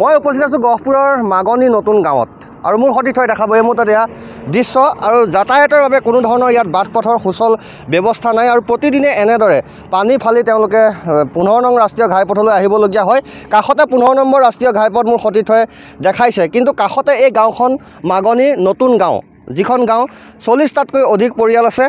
মই উপস্থিত আছোঁ গহপুৰৰ মাগনি নতুন গাঁৱত আৰু মোৰ সতীৰ্থই দেখাবহে মোৰ তাত এয়া দৃশ্য আৰু যাতায়াতৰ বাবে কোনো ধৰণৰ ইয়াত বাট পথৰ সুচল ব্যৱস্থা নাই আৰু প্ৰতিদিনে এনেদৰে পানী ফালি তেওঁলোকে পোন্ধৰ নং ৰাষ্ট্ৰীয় ঘাইপথলৈ আহিবলগীয়া হয় কাষতে পোন্ধৰ নম্বৰ ৰাষ্ট্ৰীয় ঘাইপথ মোৰ সতীৰ্থই দেখাইছে কিন্তু কাষতে এই গাঁওখন মাগনী নতুন গাঁও যিখন গাঁও চল্লিছটাতকৈ অধিক পৰিয়াল আছে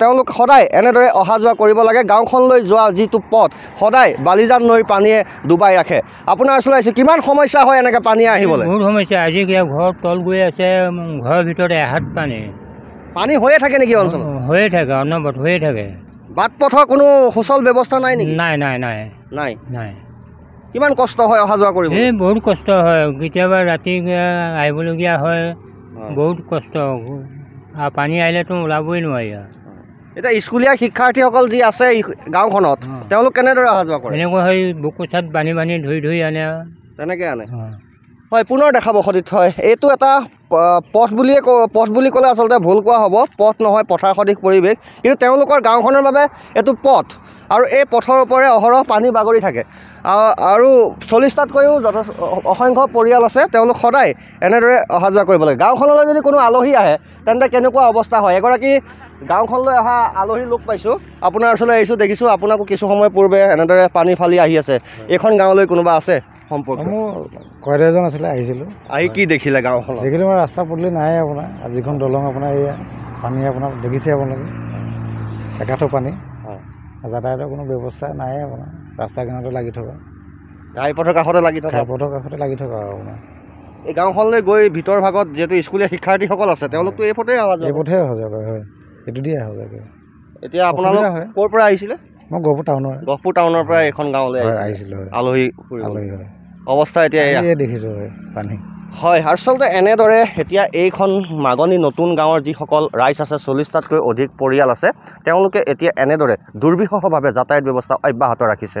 তেওঁলোক সদায় এনেদৰে অহা যোৱা কৰিব লাগে গাঁওখনলৈ যোৱা যিটো পথ সদায় বালিজান নৈ পানীয়ে ডুবাই ৰাখে আপোনাৰ ওচৰলৈ আহিছোঁ কিমান সমস্যা হয় এনেকৈ পানী আহিবলৈ বহুত সমস্যা আজি ঘৰ তল গৈ আছে ঘৰৰ ভিতৰত এহাত পানী পানী হৈয়ে থাকে নেকি অঞ্চল হৈয়ে থাকে অনবৰত হৈয়ে থাকে বাট পথৰ কোনো সুচল ব্যৱস্থা নাই নেকি নাই নাই নাই নাই নাই কিমান কষ্ট হয় অহা যোৱা কৰিব বহুত কষ্ট হয় কেতিয়াবা ৰাতি আহিবলগীয়া হয় বহুত কষ্ট আৰু পানী আহিলেতো ওলাবই নোৱাৰি আৰু এতিয়া স্কুলীয়া শিক্ষাৰ্থীসকল যি আছে গাঁওখনত তেওঁলোক কেনেদৰে অহা যোৱা কৰে এনেকৈ সেই বুকু চাত বান্ধি বান্ধি ধৰি ধৰি আনে আৰু তেনেকৈ আনে হয় পুনৰ দেখাব বসতিত হয় এইটো এটা পথ বুলিয়ে ক পথ বুলি ক'লে আচলতে ভুল কোৱা হ'ব পথ নহয় পথাৰ সদৃশ পৰিৱেশ কিন্তু তেওঁলোকৰ গাঁওখনৰ বাবে এইটো পথ আৰু এই পথৰ ওপৰে অহৰহ পানী বাগৰি থাকে আৰু চল্লিছটাতকৈও যথেষ্ট অসংখ্য পৰিয়াল আছে তেওঁলোক সদায় এনেদৰে অহা যোৱা কৰিব লাগে গাঁওখনলৈ যদি কোনো আলহী আহে তেন্তে কেনেকুৱা অৱস্থা হয় এগৰাকী গাঁওখনলৈ অহা আলহী লোক পাইছোঁ আপোনাৰ ওচৰলৈ আহিছোঁ দেখিছোঁ আপোনাকো কিছু সময় পূৰ্বে এনেদৰে পানী ফালি আহি আছে এইখন গাঁৱলৈ কোনোবা আছে সম্পৰ্কে মোৰ কয়দা এজন আছিলে আহিছিলোঁ আহি কি দেখিলে গাঁওখন দেখিলোঁ মই ৰাস্তা পদূলি নাই আপোনাৰ আৰু যিখন দলং আপোনাৰ এয়া পানী আপোনাৰ দেখিছে আপোনালোকে একাঠো পানী হয় যাতায়াতৰ কোনো ব্যৱস্থা নাই আপোনাৰ ৰাস্তা কিনাৰতে লাগি থকা গাড়ীপথৰ কাষতে লাগি থকা গাড়ীপথৰ কাষতে লাগি থকা আৰু আপোনাৰ এই গাঁওখনলৈ গৈ ভিতৰ ভাগত যিহেতু স্কুলীয়া শিক্ষাৰ্থীসকল আছে তেওঁলোকতো এই পথেই অহা যায় এই পথেই অহা যাব হয় এইটো দিয়ে অহা যাব এতিয়া আপোনালোক ক'ৰ পৰা আহিছিলে মই গহপুৰ টাউনৰ গহপুৰ টাউনৰ পৰা এইখন গাঁৱলৈ আহিছিলোঁ আলহী আলহী হয় অৱস্থা এতিয়া এয়া দেখিছোঁ পানী হয় আচলতে এনেদৰে এতিয়া এইখন মাগনি নতুন গাঁৱৰ যিসকল ৰাইজ আছে চল্লিছটাতকৈ অধিক পৰিয়াল আছে তেওঁলোকে এতিয়া এনেদৰে দুৰ্বিষহভাৱে যাতায়াত ব্যৱস্থা অব্যাহত ৰাখিছে